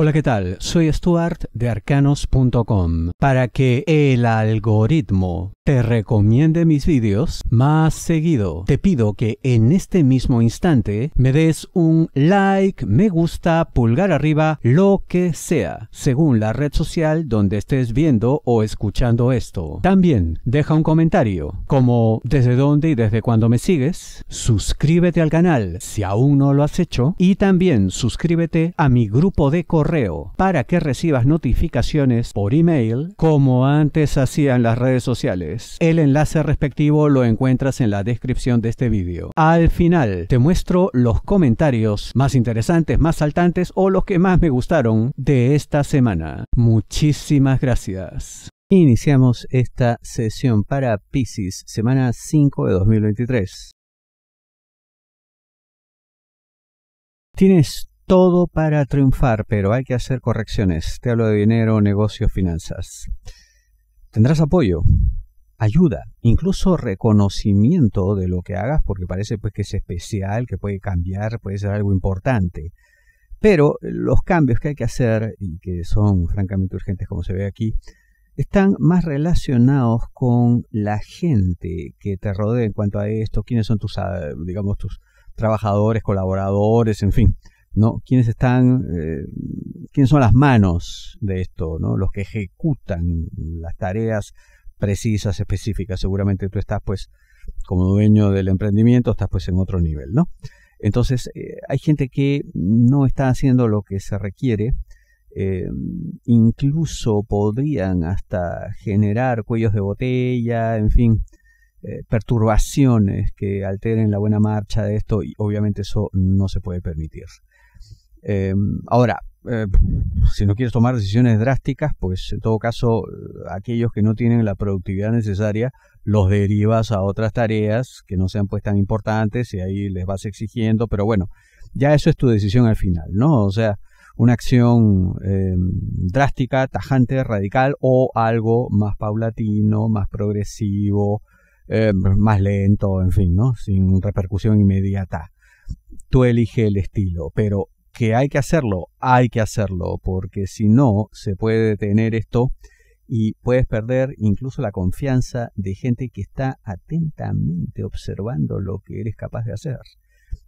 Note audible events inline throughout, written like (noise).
Hola, ¿qué tal? Soy Stuart de arcanos.com. Para que el algoritmo te recomiende mis vídeos más seguido, te pido que en este mismo instante me des un like, me gusta, pulgar arriba, lo que sea, según la red social donde estés viendo o escuchando esto. También deja un comentario, como desde dónde y desde cuándo me sigues, suscríbete al canal si aún no lo has hecho y también suscríbete a mi grupo de correo para que recibas notificaciones por email como antes hacían las redes sociales. El enlace respectivo lo encuentras en la descripción de este vídeo. Al final te muestro los comentarios más interesantes, más saltantes o los que más me gustaron de esta semana. Muchísimas gracias. Iniciamos esta sesión para Pisces, semana 5 de 2023. Tienes todo para triunfar, pero hay que hacer correcciones. Te hablo de dinero, negocios, finanzas. Tendrás apoyo, ayuda, incluso reconocimiento de lo que hagas, porque parece pues que es especial, que puede cambiar, puede ser algo importante. Pero los cambios que hay que hacer y que son francamente urgentes como se ve aquí, están más relacionados con la gente que te rodea en cuanto a esto, quiénes son tus, ah, digamos, tus trabajadores, colaboradores, en fin. ¿no? ¿Quiénes están, eh, son las manos de esto, ¿no? Los que ejecutan las tareas precisas, específicas. Seguramente tú estás, pues, como dueño del emprendimiento, estás, pues, en otro nivel, ¿no? Entonces, eh, hay gente que no está haciendo lo que se requiere. Eh, incluso podrían hasta generar cuellos de botella, en fin, perturbaciones que alteren la buena marcha de esto y obviamente eso no se puede permitir. Em, ahora, eh, si no quieres tomar decisiones drásticas, pues en todo caso, eh, aquellos que no tienen la productividad necesaria, los derivas a otras tareas que no sean pues tan importantes y ahí les vas exigiendo, pero bueno, ya eso es tu decisión al final, ¿no? O sea, una acción em, drástica, tajante, radical o algo más paulatino, más progresivo, em, más lento, en fin, ¿no? Sin repercusión inmediata. Tú eliges el estilo, pero que hay que hacerlo, hay que hacerlo, porque si no, se puede tener esto y puedes perder incluso la confianza de gente que está atentamente observando lo que eres capaz de hacer,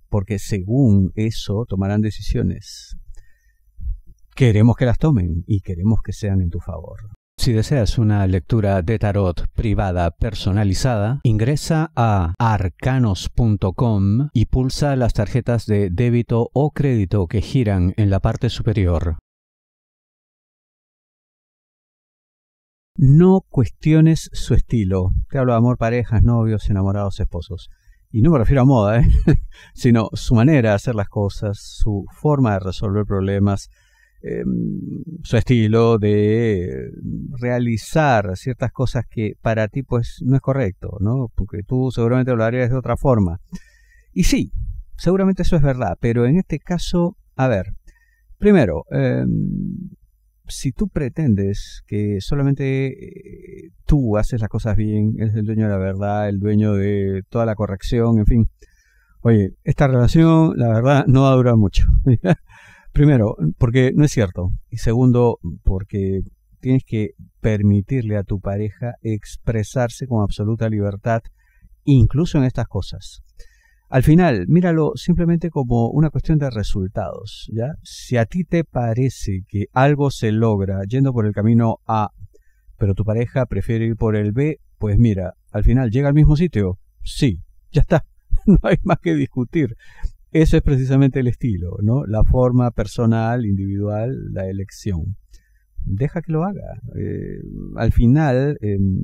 porque según eso tomarán decisiones. Queremos que las tomen y queremos que sean en tu favor. Si deseas una lectura de tarot privada personalizada, ingresa a arcanos.com y pulsa las tarjetas de débito o crédito que giran en la parte superior. No cuestiones su estilo. Te hablo de amor, parejas, novios, enamorados, esposos. Y no me refiero a moda, ¿eh? (laughs) sino su manera de hacer las cosas, su forma de resolver problemas, Em, su estilo de realizar ciertas cosas que para ti pues no es correcto, ¿no? Porque tú seguramente lo harías de otra forma. Y sí, seguramente eso es verdad, pero en este caso, a ver, primero, em, si tú pretendes que solamente eh, tú haces las cosas bien, eres el dueño de la verdad, el dueño de toda la corrección, en fin, oye, esta relación, la verdad, no va a durar mucho. (laughs) Primero, porque no es cierto. Y segundo, porque tienes que permitirle a tu pareja expresarse con absoluta libertad, incluso en estas cosas. Al final, míralo simplemente como una cuestión de resultados, ¿ya? Si a ti te parece que algo se logra yendo por el camino A, pero tu pareja prefiere ir por el B, pues mira, al final llega al mismo sitio. Sí, ya está. (laughs) No hay más que discutir. Eso es precisamente el estilo, ¿no? La forma personal, individual, la elección. Deja que lo haga. Eh, al final, em,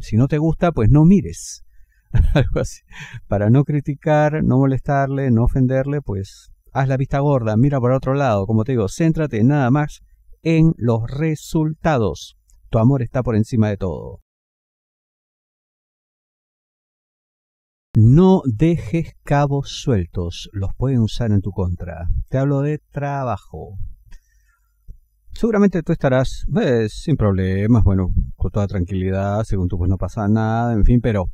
si no te gusta, pues no mires. (laughs) Algo así. Para no criticar, no molestarle, no ofenderle, pues haz la vista gorda, mira para otro lado. Como te digo, céntrate nada más en los resultados. Tu amor está por encima de todo. No dejes cabos sueltos, los pueden usar en tu contra. Te hablo de trabajo. Seguramente tú estarás ves, pues, sin problemas, bueno, con toda tranquilidad, según tú pues no pasa nada, en fin, pero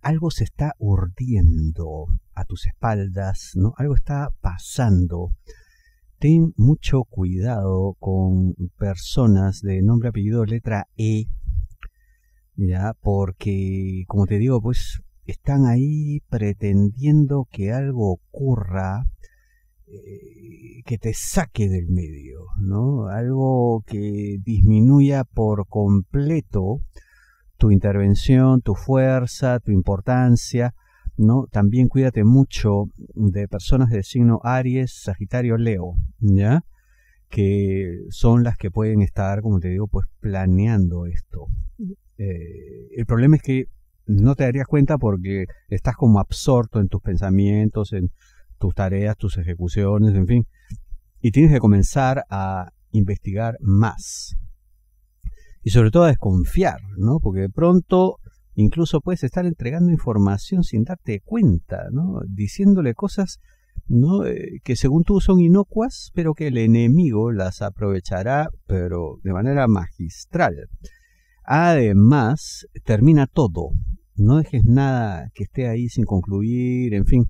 algo se está urdiendo a tus espaldas, ¿no? Algo está pasando. Ten mucho cuidado con personas de nombre, apellido, letra E, ya, porque como te digo, pues están ahí pretendiendo que algo ocurra eh, que te saque del medio, ¿no? Algo que disminuya por completo tu intervención, tu fuerza, tu importancia, ¿no? También cuídate mucho de personas del signo Aries, Sagitario, Leo, ¿ya? Que son las que pueden estar, como te digo, pues planeando esto. Eh, el problema es que no te darías cuenta porque estás como absorto en tus pensamientos, en tus tareas, tus ejecuciones, en fin. Y tienes que comenzar a investigar más. Y sobre todo a desconfiar, ¿no? Porque de pronto incluso puedes estar entregando información sin darte cuenta, ¿no? Diciéndole cosas eh, que según tú son inocuas, pero que el enemigo las aprovechará, pero de manera magistral. Además, termina todo. No dejes nada que esté ahí sin concluir, en fin,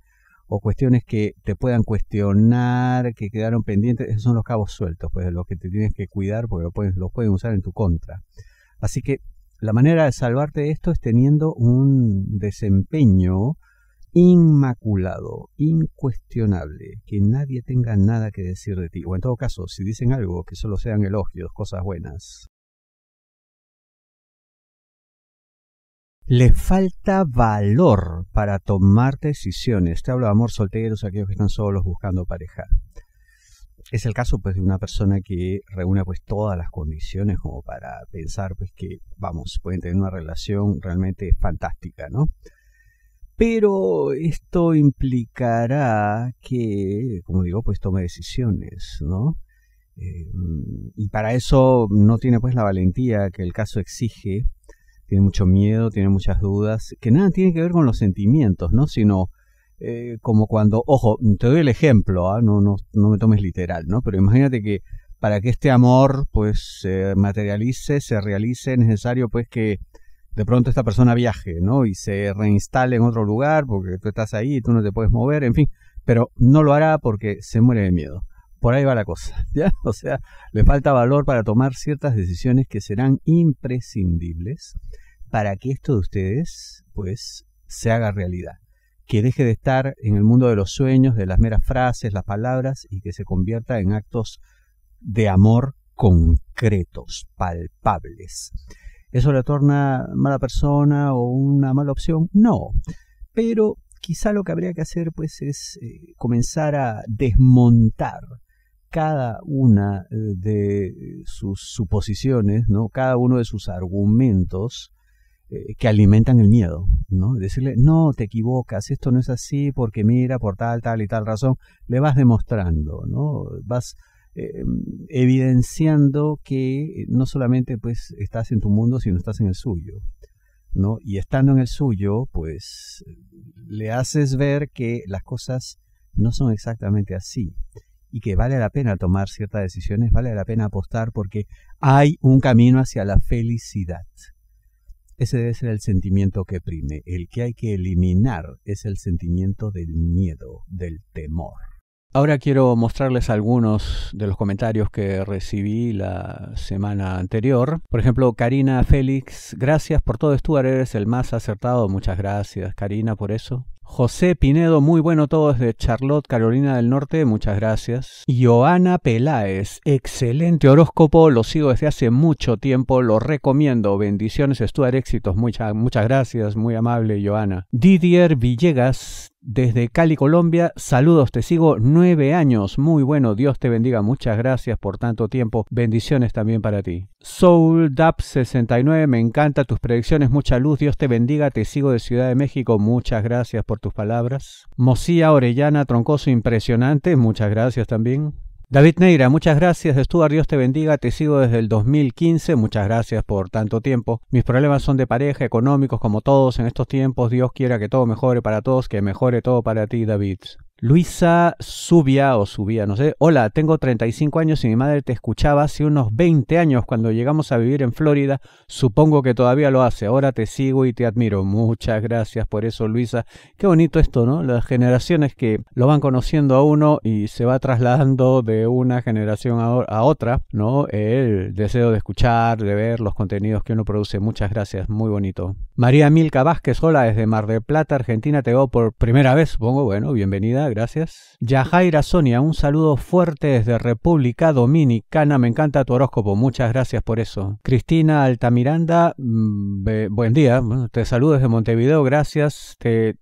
o cuestiones que te puedan cuestionar, que quedaron pendientes. Esos son los cabos sueltos, pues de los que te tienes que cuidar porque los pueden, lo pueden usar en tu contra. Así que la manera de salvarte de esto es teniendo un desempeño inmaculado, incuestionable, que nadie tenga nada que decir de ti, o en todo caso, si dicen algo, que solo sean elogios, cosas buenas. le falta valor para tomar decisiones. Te hablo de amor solteros, aquellos que están solos buscando pareja. Es el caso pues de una persona que reúne pues todas las condiciones como para pensar pues que vamos, pueden tener una relación realmente fantástica, ¿no? Pero esto implicará que, como digo, pues tome decisiones, ¿no? Eh, y para eso no tiene pues la valentía que el caso exige tiene mucho miedo, tiene muchas dudas, que nada tiene que ver con los sentimientos, ¿no? Sino eh, como cuando, ojo, te doy el ejemplo, ¿ah? no, no, no me tomes literal, ¿no? Pero imagínate que para que este amor pues se materialice, se realice, es necesario pues que de pronto esta persona viaje, ¿no? Y se reinstale en otro lugar porque tú estás ahí y tú no te puedes mover, en fin, pero no lo hará porque se muere de miedo. Por ahí va la cosa, (laughs) ¿ya? O sea, le falta valor para tomar ciertas decisiones que serán imprescindibles para que esto de ustedes, pues, se haga realidad. Que deje de estar en el mundo de los sueños, de las meras frases, las palabras, y que se convierta en actos de amor concretos, palpables. ¿Eso le torna mala persona o una mala opción? No. Pero quizá lo que habría que hacer, pues, es eh, comenzar a desmontar cada una eh, de sus suposiciones, ¿no? cada uno de sus argumentos eh, que alimentan el miedo, ¿no? Decirle, no, te equivocas, esto no es así porque mira, por tal, tal y tal razón, le vas demostrando, ¿no? Vas eh, evidenciando que eh, no solamente pues estás en tu mundo, sino estás en el suyo. ¿no? Y estando en el suyo, pues le haces ver que las cosas no son exactamente así y que vale la pena tomar ciertas decisiones, vale la pena apostar porque hay un camino hacia la felicidad. Ese es el sentimiento que prime. El que hay que eliminar es el sentimiento del miedo, del temor. Ahora quiero mostrarles algunos de los comentarios que recibí la semana anterior. Por ejemplo, Karina Félix, gracias por todo, Stuart, eres el más acertado. Muchas gracias, Karina, por eso. José Pinedo, muy bueno todo desde Charlotte, Carolina del Norte, muchas gracias. Joana Peláez, excelente horóscopo, lo sigo desde hace mucho tiempo, lo recomiendo. Bendiciones, Stuart éxitos, muchas, muchas gracias, muy amable Joana. Didier Villegas, desde Cali, Colombia. Saludos, te sigo nueve años. Muy bueno, Dios te bendiga. Muchas gracias por tanto tiempo. Bendiciones también para ti. Soul 69, me encanta tus predicciones, mucha luz, Dios te bendiga, te sigo de Ciudad de México, muchas gracias por tus palabras. Mosía Orellana Troncoso, impresionante, muchas gracias también. David Neira, muchas gracias, Stuart, Dios te bendiga, te sigo desde el 2015, muchas gracias por tanto tiempo. Mis problemas son de pareja, económicos, como todos en estos tiempos, Dios quiera que todo mejore para todos, que mejore todo para ti, David. Luisa Subía o Subía, no sé. Hola, tengo 35 años y mi madre te escuchaba hace unos 20 años cuando llegamos a vivir en Florida. Supongo que todavía lo hace. Ahora te sigo y te admiro. Muchas gracias por eso, Luisa. Qué bonito esto, ¿no? Las generaciones que lo van conociendo a uno y se va trasladando de una generación a otra, ¿no? El deseo de escuchar, de ver los contenidos que uno produce. Muchas gracias, muy bonito. María Milka Vázquez, hola, desde Mar del Plata, Argentina. Te veo por primera vez, supongo. Bueno, bienvenida gracias. Yajaira Sonia, un saludo fuerte desde República Dominicana. Me encanta tu horóscopo, muchas gracias por eso. Cristina Altamiranda, mm, buen día. Te saludo desde Montevideo, gracias.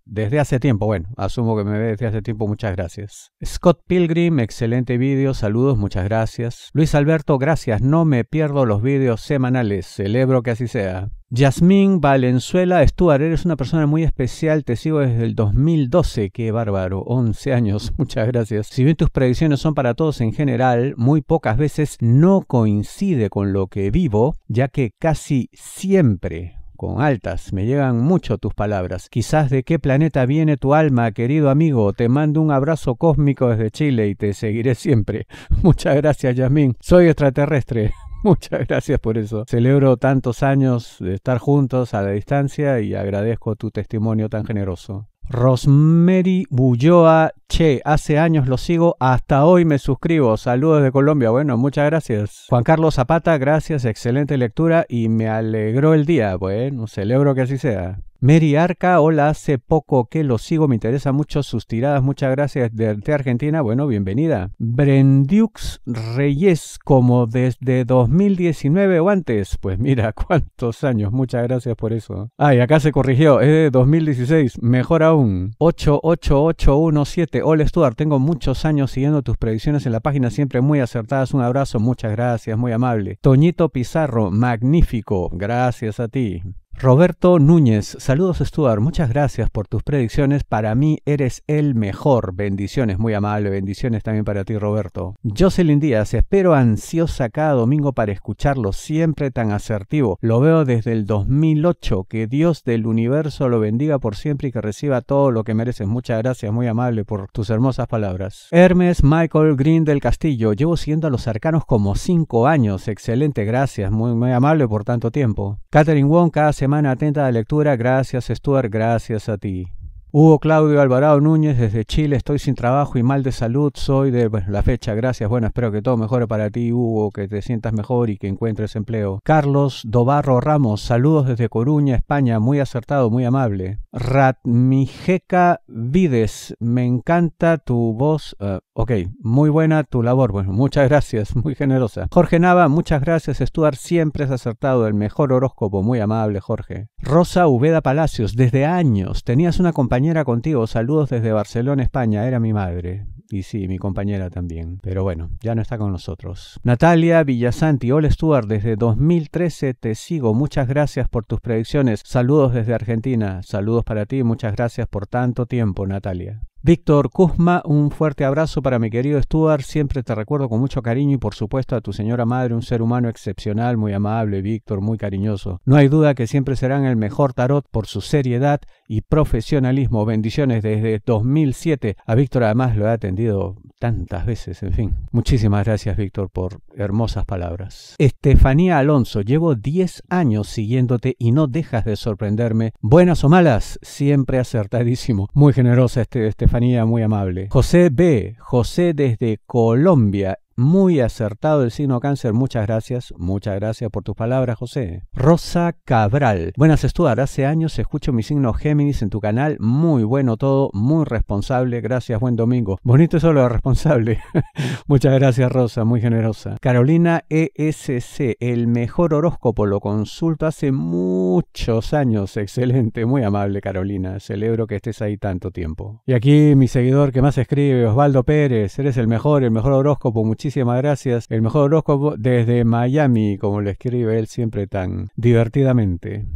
desde hace tiempo, bueno, asumo que me ve desde hace tiempo, muchas gracias. Scott Pilgrim, excelente vídeo, saludos, muchas gracias. Luis Alberto, gracias. No me pierdo los vídeos semanales. Celebro que así sea. Yasmín Valenzuela Stuart, eres una persona muy especial, te sigo desde el 2012, qué bárbaro, 11 años, (laughs) muchas gracias. Si bien tus predicciones son para todos en general, muy pocas veces no coincide con lo que vivo, ya que casi siempre con altas, me llegan mucho tus palabras. Quizás de qué planeta viene tu alma, querido amigo. Te mando un abrazo cósmico desde Chile y te seguiré siempre. (laughs) Muchas gracias, Yasmín. Soy extraterrestre. (laughs) Muchas gracias por eso. Celebro tantos años de estar juntos a la distancia y agradezco tu testimonio tan generoso. Rosemary Bulloa, che, hace años lo sigo, hasta hoy me suscribo. Saludos de Colombia, bueno, muchas gracias. Juan Carlos Zapata, gracias, excelente lectura y me alegró el día. Bueno, celebro que así sea. Mary Arca, hola, hace poco que lo sigo, me interesa mucho sus tiradas, muchas gracias desde Argentina, bueno, bienvenida. Brendux Reyes, como desde 2019 o antes, pues mira, (laughs) cuántos años, muchas gracias por eso. Ay, acá se corrigió, es de 2016, mejor aún. 88817, hola Stuart, tengo muchos años siguiendo tus predicciones en la página, siempre muy acertadas, un abrazo, muchas gracias, muy amable. Toñito Pizarro, magnífico, gracias a ti. Roberto Núñez, saludos Stuart, muchas gracias por tus predicciones. Para mí eres el mejor. Bendiciones, muy amable. Bendiciones también para ti, Roberto. Jocelyn Díaz, espero ansiosa cada domingo para escucharlo, siempre tan asertivo. Lo veo desde el 2008. Que Dios del universo lo bendiga por siempre y que reciba todo lo que mereces. Muchas gracias, muy amable por tus hermosas palabras. Hermes Michael Green del Castillo, llevo siguiendo a los arcanos como cinco años. Excelente, gracias, muy, muy amable por tanto tiempo. Catherine Wong, cada Hermana, atenta de lectura. Gracias, Stuart, gracias a ti. Hugo Claudio Alvarado Núñez desde Chile, estoy sin trabajo y mal de salud, soy de la fecha, gracias, bueno, espero que todo mejore para ti Hugo, que te sientas mejor y que encuentres empleo. Carlos Dobarro Ramos, saludos desde Coruña, España, muy acertado, muy amable. Ratmijeka Vides, me encanta tu voz. Eh, ok, muy buena tu labor. Bueno, muchas gracias, muy generosa. Jorge Nava, muchas gracias. Stuart, siempre has acertado el mejor horóscopo. Muy amable, Jorge. Rosa Ubeda Palacios, desde años. Tenías una compañera contigo. Saludos desde Barcelona, España. Era mi madre. Y sí, mi compañera también. Pero bueno, ya no está con nosotros. Natalia Villasanti, hola Stuart, desde 2013 te sigo. Muchas gracias por tus predicciones. Saludos desde Argentina. Saludos para ti. Muchas gracias por tanto tiempo, Natalia. Víctor Kuzma, un fuerte abrazo para mi querido Stuart. Siempre te recuerdo con mucho cariño y por supuesto a tu señora madre, un ser humano excepcional, muy amable, Víctor, muy cariñoso. No hay duda que siempre serán el mejor tarot por su seriedad y profesionalismo. Bendiciones desde 2007. A Víctor además lo he atendido tantas veces, en fin. Muchísimas gracias, Víctor, por hermosas palabras. Estefanía Alonso, llevo 10 años siguiéndote y no dejas de sorprenderme. Buenas o malas, siempre acertadísimo. Muy generosa este, Estefanía, muy amable. José B, José desde Colombia muy acertado el signo cáncer. Muchas gracias. Muchas gracias por tus palabras, José. Rosa Cabral. Buenas, Stuart. Hace años escucho mi signo Géminis en tu canal. Muy bueno todo. Muy responsable. Gracias. Buen domingo. Bonito eso lo responsable. (laughs) Muchas gracias, Rosa. Muy generosa. Carolina ESC. El mejor horóscopo. Lo consulto hace muchos años. Excelente. Muy amable, Carolina. Celebro que estés ahí tanto tiempo. Y aquí mi seguidor que más escribe, Osvaldo Pérez. Eres el mejor, el mejor horóscopo. Muchísimas muchísimas gracias. El mejor horóscopo desde Miami, como le escribe él siempre tan divertidamente.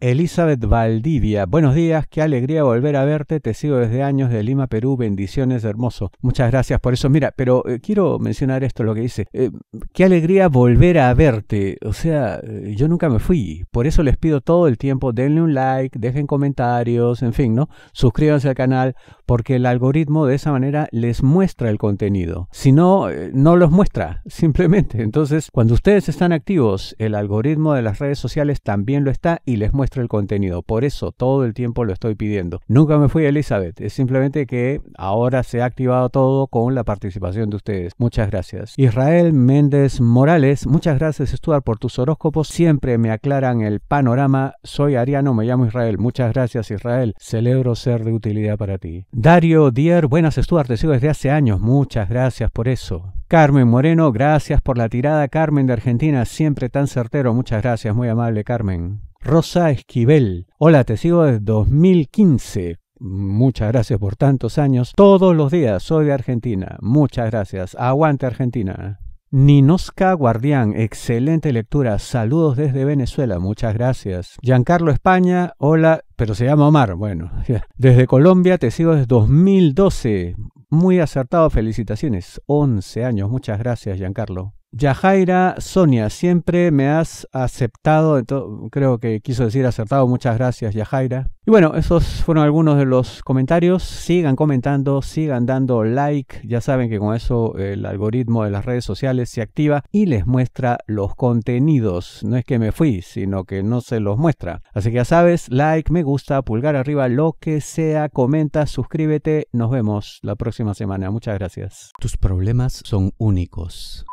Elizabeth Valdivia, buenos días, qué alegría volver a verte, te sigo desde años de Lima, Perú, bendiciones, hermoso. Muchas gracias por eso. Mira, pero eh, quiero mencionar esto, lo que dice, eh, qué alegría volver a verte, o sea, eh, yo nunca me fui, por eso les pido todo el tiempo, denle un like, dejen comentarios, en fin, ¿no? Suscríbanse al canal, porque el algoritmo de esa manera les muestra el contenido, si no, no los muestra, (laughs) simplemente. Entonces, cuando ustedes están activos, el algoritmo de las redes sociales también lo está y les muestra el contenido. Por eso todo el tiempo lo estoy pidiendo. Nunca me fui Elizabeth. Es simplemente que ahora se ha activado todo con la participación de ustedes. Muchas gracias. Israel Méndez Morales, muchas gracias Stuart por tus horóscopos. Siempre me aclaran el panorama. Soy Ariano, me llamo Israel. Muchas gracias Israel. Celebro ser de utilidad para ti. Dario Dier, buenas Stuart, te sigo desde hace años. Muchas gracias por eso. Carmen Moreno, gracias por la tirada. Carmen de Argentina, siempre tan certero. Muchas gracias, muy amable Carmen. Rosa Esquivel. Hola, te sigo desde 2015. Muchas gracias por tantos años. Todos los días soy de Argentina. Muchas gracias. Aguante Argentina. Ninoska Guardián, excelente lectura. Saludos desde Venezuela, muchas gracias. Giancarlo España, hola, pero se llama Omar, bueno. (laughs) Desde Colombia te sigo desde 2012. Muy acertado, felicitaciones. 11 años, muchas gracias, Giancarlo. Yajaira, Sonia, siempre me has aceptado, creo que quiso decir acertado, muchas gracias Yajaira. Y bueno, esos fueron algunos de los comentarios, sigan comentando, sigan dando like, ya saben que con eso el algoritmo de las redes sociales se activa y les muestra los contenidos, no es que me fui, sino que no se los muestra. Así que ya sabes, like, me gusta, pulgar arriba, lo que sea, comenta, suscríbete, nos vemos la próxima semana, muchas gracias. Tus problemas son únicos